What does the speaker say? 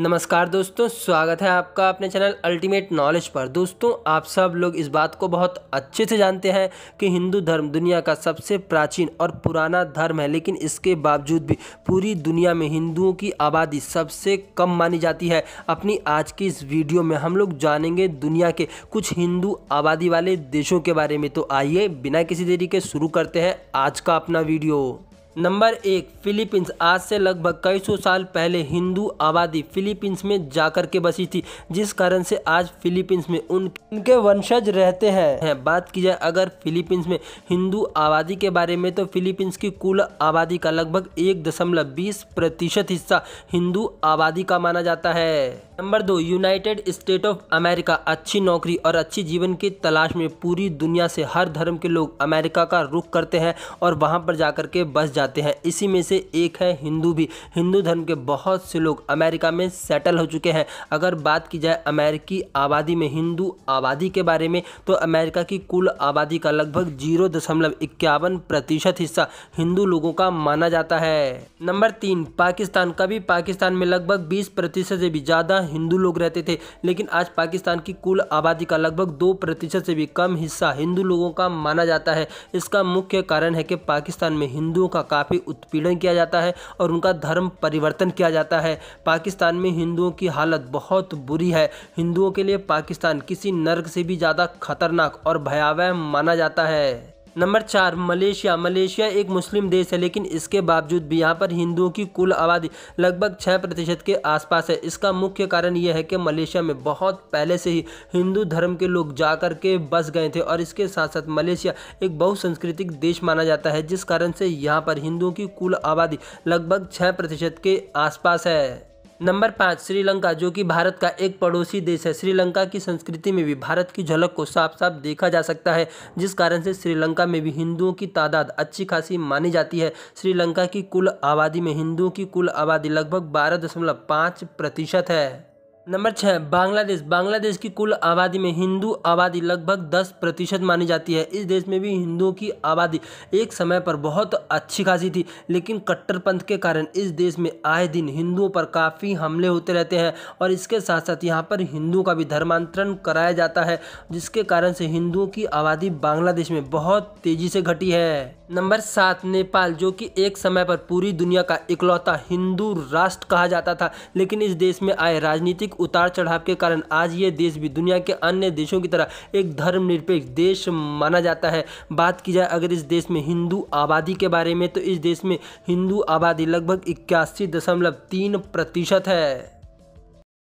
नमस्कार दोस्तों स्वागत है आपका अपने चैनल अल्टीमेट नॉलेज पर दोस्तों आप सब लोग इस बात को बहुत अच्छे से जानते हैं कि हिंदू धर्म दुनिया का सबसे प्राचीन और पुराना धर्म है लेकिन इसके बावजूद भी पूरी दुनिया में हिंदुओं की आबादी सबसे कम मानी जाती है अपनी आज की इस वीडियो में हम लोग जानेंगे दुनिया के कुछ हिंदू आबादी वाले देशों के बारे में तो आइए बिना किसी देरी के शुरू करते हैं आज का अपना वीडियो नंबर एक फिलीपींस आज से लगभग कई सौ साल पहले हिंदू आबादी फिलीपींस में जाकर के बसी थी जिस कारण से आज फिलीपींस में उन उनके वंशज रहते हैं बात की जाए अगर फिलीपींस में हिंदू आबादी के बारे में तो फिलीपींस की कुल आबादी का लगभग एक दशमलव बीस प्रतिशत हिस्सा हिंदू आबादी का माना जाता है नंबर दो यूनाइटेड स्टेट ऑफ अमेरिका अच्छी नौकरी और अच्छी जीवन की तलाश में पूरी दुनिया से हर धर्म के लोग अमेरिका का रुख करते हैं और वहाँ पर जाकर के बस जा जाते हैं इसी में से एक है हिंदू भी हिंदू धर्म के बहुत से लोग अमेरिका में सेटल हो चुके हैं अगर बात की जाए अमेरिकी आबादी में हिंदू आबादी के बारे में तो अमेरिका की कुल आबादी का लगभग जीरो दशमलव इक्यावन प्रतिशत हिस्सा हिंदू लोगों का माना जाता है नंबर तीन पाकिस्तान कभी पाकिस्तान में लगभग बीस प्रतिशत से भी ज़्यादा हिंदू लोग रहते थे लेकिन आज पाकिस्तान की कुल आबादी का लगभग दो प्रतिशत से भी कम हिस्सा हिंदू लोगों का माना जाता है इसका मुख्य कारण है कि पाकिस्तान में हिंदुओं का काफ़ी उत्पीड़न किया जाता है और उनका धर्म परिवर्तन किया जाता है पाकिस्तान में हिंदुओं की हालत बहुत बुरी है हिंदुओं के लिए पाकिस्तान किसी नर्क से भी ज़्यादा खतरनाक और भयावह माना जाता है नंबर चार मलेशिया मलेशिया एक मुस्लिम देश है लेकिन इसके बावजूद भी यहाँ पर हिंदुओं की कुल आबादी लगभग छः प्रतिशत के आसपास है इसका मुख्य कारण यह है कि मलेशिया में बहुत पहले से ही हिंदू धर्म के लोग जा कर के बस गए थे और इसके साथ साथ मलेशिया एक बहुसंस्कृतिक देश माना जाता है जिस कारण से यहाँ पर हिंदुओं की कुल आबादी लगभग छः प्रतिशत के आसपास है नंबर पाँच श्रीलंका जो कि भारत का एक पड़ोसी देश है श्रीलंका की संस्कृति में भी भारत की झलक को साफ साफ देखा जा सकता है जिस कारण से श्रीलंका में भी हिंदुओं की तादाद अच्छी खासी मानी जाती है श्रीलंका की कुल आबादी में हिंदुओं की कुल आबादी लगभग बारह दशमलव पाँच प्रतिशत है नंबर छः बांग्लादेश बांग्लादेश की कुल आबादी में हिंदू आबादी लगभग दस प्रतिशत मानी जाती है इस देश में भी हिंदुओं की आबादी एक समय पर बहुत अच्छी खासी थी लेकिन कट्टरपंथ के कारण इस देश में आए दिन हिंदुओं पर काफ़ी हमले होते रहते हैं और इसके साथ साथ यहाँ पर हिंदुओं का भी धर्मांतरण कराया जाता है जिसके कारण से हिंदुओं की आबादी बांग्लादेश में बहुत तेज़ी से घटी है नंबर सात नेपाल जो कि एक समय पर पूरी दुनिया का इकलौता हिंदू राष्ट्र कहा जाता था लेकिन इस देश में आए राजनीतिक राजनीतिक उतार चढ़ाव के कारण आज ये देश भी दुनिया के अन्य देशों की तरह एक धर्मनिरपेक्ष देश माना जाता है बात की जाए अगर इस देश में हिंदू आबादी के बारे में तो इस देश में हिंदू आबादी लगभग इक्यासी दशमलव तीन प्रतिशत है